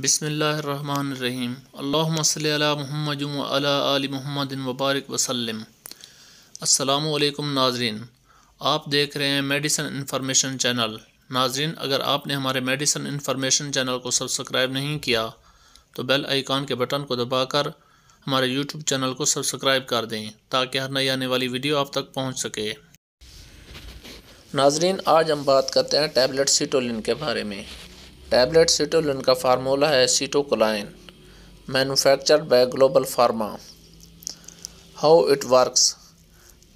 बसमीम अल्ला महमद आल महमद वबारक वसलम अल्लाम नाजरीन आप देख रहे हैं मेडिसन इंफॉर्मेशन चैनल नाजरीन अगर आपने हमारे मेडिसन इंफॉर्मेशन चैनल को सब्सक्राइब नहीं किया तो बेल आइकॉन के बटन को दबाकर हमारे यूट्यूब चैनल को सब्सक्राइब कर दें ताकि हर नई आने वाली वीडियो आप तक पहुँच सके नाजरीन आज हम बात करते हैं टैबलेट सीटोलिन के बारे में टैबलेट सीटोलिन का फार्मूला है citicoline manufactured by Global Pharma how it works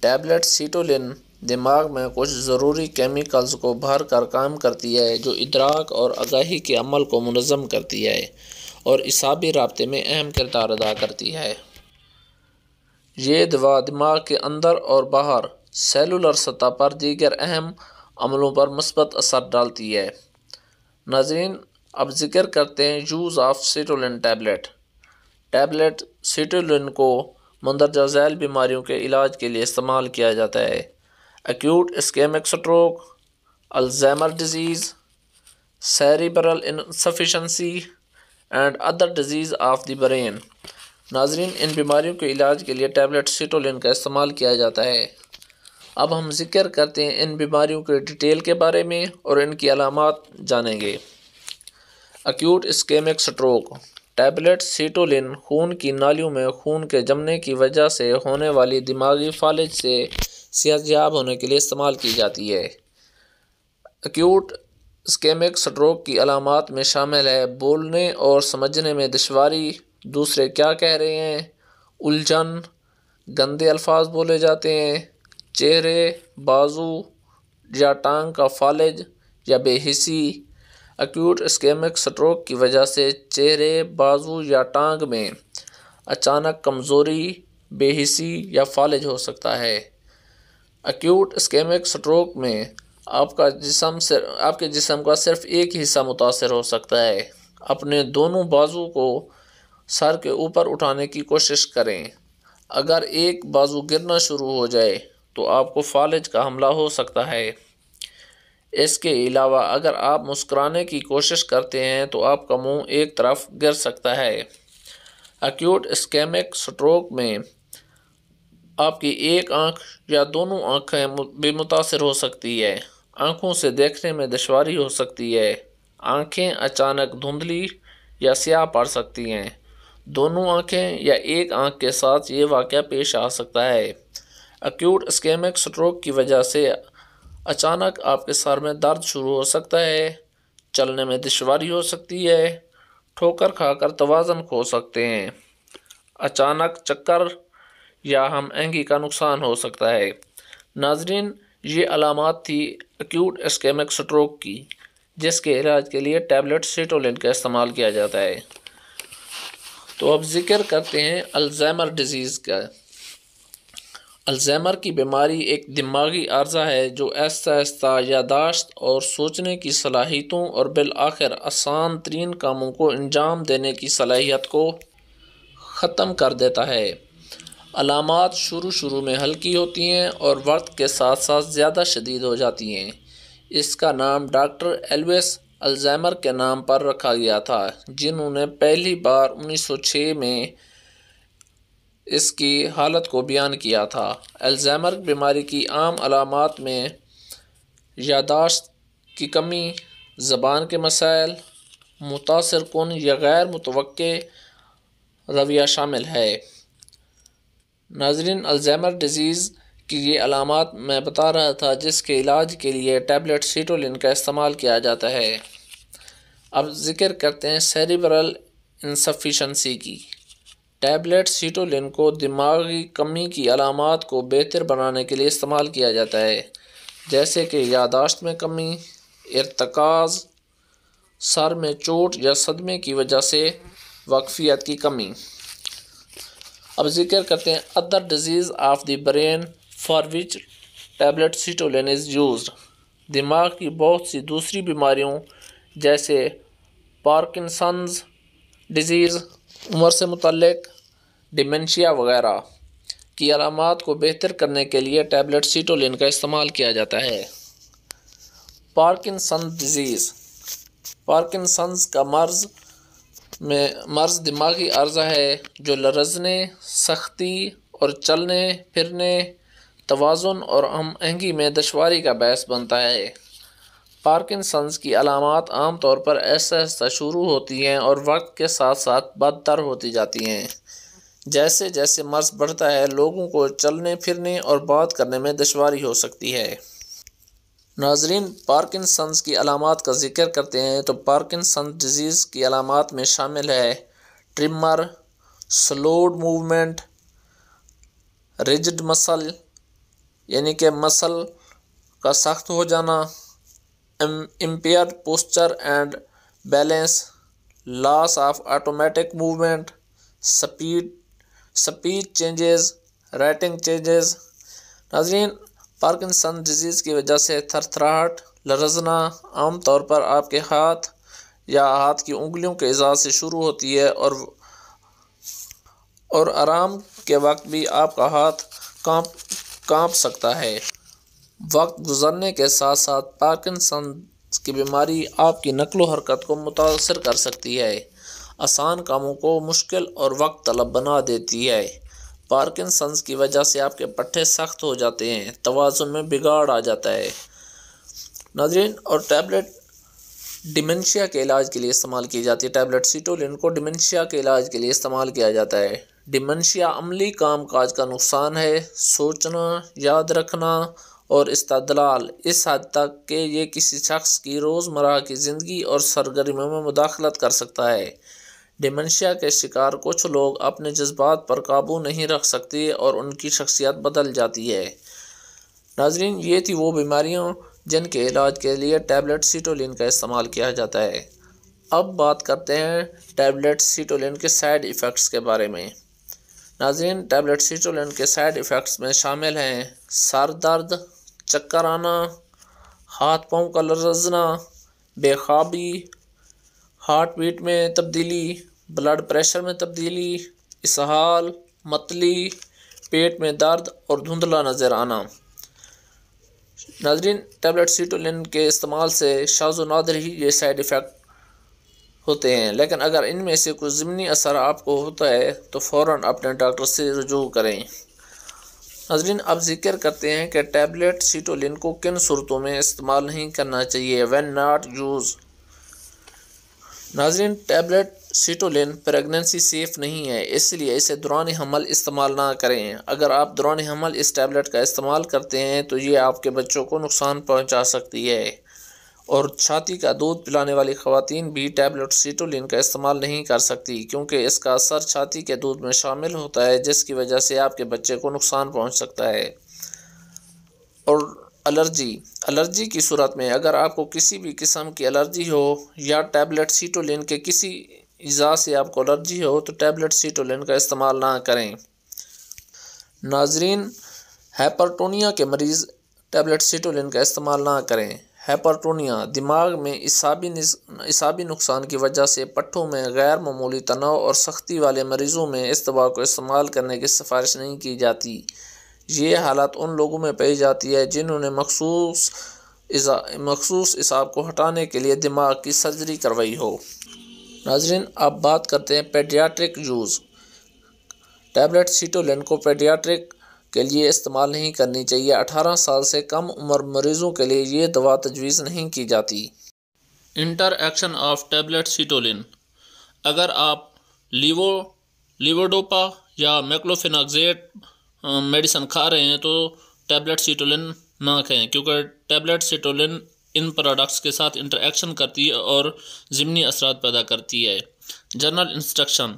tablet Citolin दिमाग में कुछ ज़रूरी केमिकल्स को भर कर काम करती है जो इदराक और आगाही के अमल को मनज़म करती है और इसाबी रबते में अहम किरदार अदा करती है ये दवा दिमाग के अंदर और बाहर सेलुलर सतह पर दीगर अहम अमलों पर मस्बत असर डालती है नाजरीन अब जिक्र करते हैं use of Citolin tablet tablet Citolin को मंदरजा झैल बीमारियों के इलाज के लिए इस्तेमाल किया जाता है acute ischemic stroke Alzheimer disease cerebral insufficiency and other disease of the brain नाजरीन इन बीमारियों के इलाज के लिए टैबलेट सीटोलिन का इस्तेमाल किया जाता है अब हम जिक्र करते हैं इन बीमारियों के डिटेल के बारे में और इनकी अलामत जानेंगे acute ischemic stroke tablet Citolin खून की नालियों में खून के जमने की वजह से होने वाली दिमागी फालिज से सेहतियाब होने के लिए इस्तेमाल की जाती है अक्यूट स्केमिक स्ट्रोक की अलामत में शामिल है बोलने और समझने में दुशारी दूसरे क्या कह रहे हैं उलझन गंदे अल्फाज बोले जाते हैं चेहरे बाजू या टांग का फालिज या बेहिसी अक्यूट स्केमिक स्ट्रोक की वजह से चेहरे बाजू या टांग में अचानक कमज़ोरी बेहिसी या फालिज हो सकता है अक्यूट स्केमिक स्ट्रोक में आपका जिसम से आपके जिसम का सिर्फ एक हिस्सा मुतासर हो सकता है अपने दोनों बाजू को सर के ऊपर उठाने की कोशिश करें अगर एक बाजू गिरना शुरू हो जाए तो आपको फालिज का हमला हो सकता है इसके अलावा अगर आप मुस्कुराने की कोशिश करते हैं तो आपका मुंह एक तरफ गिर सकता है अक्यूट स्केमिक स्ट्रोक में आपकी एक आंख या दोनों आंखें भी मुतासर हो सकती है आंखों से देखने में दुशारी हो सकती है आंखें अचानक धुंधली या स्याह पड़ सकती हैं दोनों आंखें या एक आंख के साथ ये वाक़ पेश आ सकता है एक्यूट स्केमिक स्ट्रोक की वजह से अचानक आपके सर में दर्द शुरू हो सकता है चलने में दुशारी हो सकती है ठोकर खाकर तोज़न खो सकते हैं अचानक चक्कर या हम एंगी का नुकसान हो सकता है नाजरीन ये अलामत थी एक्यूट स्केमिक स्ट्रोक की जिसके इलाज के लिए टैबलेट सीटोलिन का इस्तेमाल किया जाता है तो अब ज़िक्र करते हैं अल्जैमर डिज़ीज़ का अल्जैमर की बीमारी एक दिमागी आर्जा है जो आहिस्ता आहिस्ता यादाश्त और सोचने की सलाहितों और बिलआखिर आसान तरीन कामों को अंजाम देने की सलाहियत को ख़त्म कर देता है अलामत शुरू शुरू में हल्की होती हैं और वक्त के साथ साथ ज़्यादा शदीद हो जाती हैं इसका नाम डॉक्टर एलवेस अल्जैमर के नाम पर रखा गया था जिन्होंने पहली बार उन्नीस सौ छः में इसकी हालत को बयान किया था अल्जैमर बीमारी की आम अलामत में यादाश्त की कमी ज़बान के मसाइल मुतासर कन या गैर मुतव रवैया शामिल है नाजरीन अल्जैमर डिज़ीज़ की ये अलामत मैं बता रहा था जिसके इलाज के लिए टैबलेट सीटोलिन का इस्तेमाल किया जाता है अब ज़िक्र करते हैं सेरिब्रल इंसफिशेंसी की टैबलेट सीटोलिन को दिमागी कमी की अलामत को बेहतर बनाने के लिए इस्तेमाल किया जाता है जैसे कि यादाश्त में कमी इरतकाज सर में चोट या सदमे की वजह से वक्फियत की कमी अब जिक्र करते हैं other disease of the brain for which tablet Citolin is use दिमाग की बहुत सी दूसरी बीमारियों जैसे पार्किसंस डिजीज़ उम्र से मुतलक डिमेंशिया वगैरह की अलामत को बेहतर करने के लिए टैबलेट सीटोलिन का इस्तेमाल किया जाता है पार्किसन डिजीज़ पार्किंसंस का मर्ज में मर्ज दिमागी अर्जा है जो लरजने सख्ती और चलने फिरने तोज़ुन और हम आहंगी में दुशारी का बहस बनता है पार्किंसंस की अलामत आम तौर पर ऐसा ऐसा शुरू होती हैं और वक्त के साथ साथ बदतर होती जाती हैं जैसे जैसे मर्ज बढ़ता है लोगों को चलने फिरने और बात करने में दुशारी हो सकती है नाजरीन पार्किसंस की अलामत का जिक्र करते हैं तो पार्किसंस डिजीज़ की अलामत में शामिल है tremor slowed movement rigid muscle यानी कि मसल का सख्त हो जाना impaired posture and balance loss of automatic movement speed speech changes writing changes नाजरीन पार्किंसन डिजीज़ की वजह से थरथराहट लरजना आम तौर पर आपके हाथ या हाथ की उंगलियों के इजाज़ से शुरू होती है और और आराम के वक्त भी आपका हाथ कांप कांप सकता है वक्त गुजरने के साथ साथ पार्किंसन की बीमारी आपकी नकलो हरकत को मुतासर कर सकती है आसान कामों को मुश्किल और वक्त तलब बना देती है पार्किंसंस की वजह से आपके पट्टे सख्त हो जाते हैं तोज़ुन में बिगाड़ आ जाता है नाजरीन और टैबलेट डिमेंशिया के इलाज के लिए इस्तेमाल की जाती है टैबलेट सीटोलिन को डिमेंशिया के इलाज के लिए इस्तेमाल किया जाता है डिमेंशिया अमली काम काज का नुकसान है सोचना याद रखना और इस्तलाल इस हद तक कि ये किसी शख्स की रोज़मर की ज़िंदगी और सरगर्मियों में मुदाखलत कर सकता है डिमेंशिया के शिकार कुछ लोग अपने जज्बात पर काबू नहीं रख सकते और उनकी शख्सियत बदल जाती है नाजरीन ये थी वो बीमारियों जिनके इलाज के लिए टैबलेट सीटोलिन का इस्तेमाल किया जाता है अब बात करते हैं टैबलेट सीटोलिन के साइड इफ़ेक्ट्स के बारे में नाजरीन टैबलेट सीटोलिन के साइड इफ़ेक्ट्स में शामिल हैं सर दर्द चक्कर आना हाथ पाँव का लरजना बेखाबी हार्ट बीट में तब्दीली ब्लड प्रेशर में तब्दीली इसहाल मतली पेट में दर्द और धुंधला नज़र आना नाजरीन टैबलेट सीटोलिन के इस्तेमाल से शाजो नादर ही ये साइड इफ़ेक्ट होते हैं लेकिन अगर इनमें से कुछ ज़मनी असर आपको होता है तो फ़ौर अपने डॉक्टर से रजू करें नजरिन अब जिक्र करते हैं कि टैबलेट सीटोलिन को किन सूरतों में इस्तेमाल नहीं करना चाहिए वन नाट यूज़ नाजरीन टैबलेट सीटोलिन प्रेगनेंसी सेफ़ नहीं है इसलिए इसे दौरान हमल इस्तेमाल ना करें अगर आप दौरान हमल इस टैबलेट का इस्तेमाल करते हैं तो ये आपके बच्चों को नुकसान पहुंचा सकती है और छाती का दूध पिलाने वाली खातन भी टैबलेट सीटोलिन का इस्तेमाल नहीं कर सकती क्योंकि इसका असर छाती के दूध में शामिल होता है जिसकी वजह से आपके बच्चे को नुकसान पहुँच सकता है और एलर्जी एलर्जी की सूरत में अगर आपको किसी भी किस्म की एलर्जी हो या टैबलेट सीटोलिन के किसी अज़ा से आपको एलर्जी हो तो टैबलेट सीटोलिन का इस्तेमाल ना करें नाजरीन हैपरटोनिया के मरीज़ टैबलेट सीटोलिन का इस्तेमाल ना करें हैपरटोनिया दिमाग में इसाबी इसाबी नुकसान की वजह से पट्टों में गैर ममूली तनाव और सख्ती वाले मरीज़ों में इस दवा को इस्तेमाल करने की सिफारिश नहीं की जाती ये हालत उन लोगों में पाई जाती है जिन्होंने मखसूस मखसूस इसाब को हटाने के लिए दिमाग की सर्जरी करवाई हो नाजरीन अब बात करते हैं पेडियाट्रिक यूज़ टैबलेट सीटोलिन को पेडियाट्रिक के लिए इस्तेमाल नहीं करनी चाहिए 18 साल से कम उम्र मरीज़ों के लिए ये दवा तजवीज़ नहीं की जाती इंटरक्शन ऑफ टैबलेट सीटोलिन अगर आप लिवो लिवोडोपा या मैक्लोफिनाक्जेट मेडिसन खा रहे हैं तो टैबलेट सीटोलिन ना खाएं क्योंकि टैबलेट सीटोलिन इन प्रोडक्ट्स के साथ इंटरेक्शन करती है और ज़िमनी असरा पैदा करती है जनरल इंस्ट्रक्शन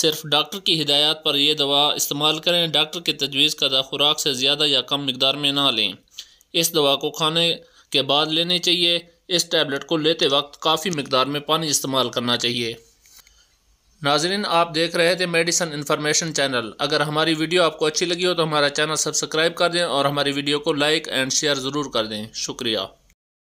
सिर्फ डॉक्टर की हिदायत पर यह दवा इस्तेमाल करें डॉक्टर की तजवीज़ का खुराक से ज़्यादा या कम मकदार में ना लें इस दवा को खाने के बाद लेनी चाहिए इस टैबलेट को लेते वक्त काफ़ी मकदार में पानी इस्तेमाल करना चाहिए नाजरीन आप देख रहे थे मेडिसन इन्फॉर्मेशन चैनल अगर हमारी वीडियो आपको अच्छी लगी हो तो हमारा चैनल सब्सक्राइब कर दें और हमारी वीडियो को लाइक एंड शेयर ज़रूर कर दें शुक्रिया